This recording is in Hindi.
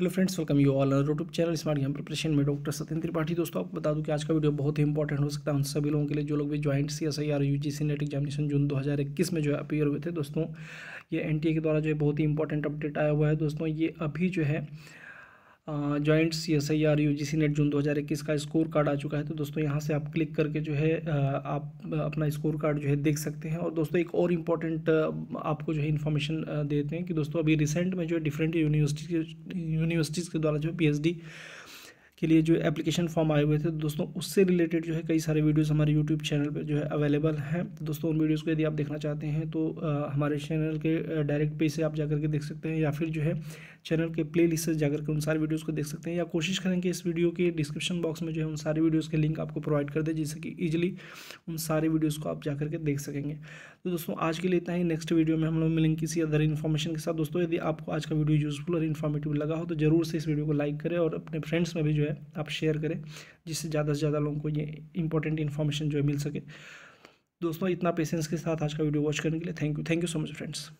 hello friends welcome you all YouTube channel smart game preparation में डॉक्टर सत्यन त्रिपाठी दोस्तों आपको बता दूं कि आज का वीडियो बहुत ही इंपॉर्टेंट हो सकता है उन सभी लोगों के लिए जो लोग भी joint C S I R U G C NET examination June 2021 में जो है अपीयर हुए थे दोस्तों ये एन टी ए के द्वारा जो है बहुत ही इंपॉर्टेंट अपडेट आया हुआ है दोस्तों ये अभी जो है joint C S I R U G C NET June 2021 का स्कोर कार्ड आ चुका है तो दोस्तों यहाँ से आप क्लिक करके जो है आप अपना स्कोर कार्ड जो है देख सकते हैं और दोस्तों एक और इम्पॉर्टेंट आपको जो है इन्फॉर्मेशन देते हैं कि दोस्तों अभी रिसेंट में जो है डिफरेंट यूनिवर्सिटी यूनिवर्सिटीज़ के द्वारा जो है पी के लिए जो एप्लीकेशन फॉर्म आए हुए थे दोस्तों उससे रिलेटेड जो है कई सारे वीडियोस हमारे यूट्यूब चैनल पर जो है अवेलेबल हैं दोस्तों उन वीडियोस को यदि आप देखना चाहते हैं तो आ, हमारे चैनल के डायरेक्ट पेज से आप जाकर के देख सकते हैं या फिर जो है चैनल के प्ले लिस्ट से जाकर के उन सारे वीडियोज़ को देख सकते हैं या कोशिश करें कि इस वीडियो के डिस्क्रिप्शन बॉक्स में जो है उन सारे वीडियोज़ के लिंक आपको प्रोवाइड कर दें जिससे कि ईजिली उन सारे वीडियोज़ को आप जा करके देख सकेंगे तो दोस्तों आज के लिए इतना ही नेक्स्ट वीडियो में हम लोग मिलेंगे किसी अदर इन्फॉर्मेशन के साथ दोस्तों यदि आपको आज का वीडियो यूज़फुल और इन्फॉर्मेटिव लगा हो तो जरूर से इस वीडियो को लाइक करें और अपने फ्रेंड्स में भी जो है है आप शेयर करें जिससे ज़्यादा से ज़्यादा लोगों को ये इंपॉर्टेंट इन्फॉर्मेशन जो है मिल सके दोस्तों इतना पेशेंस के साथ आज का वीडियो वॉच करने के लिए thank you thank you so much friends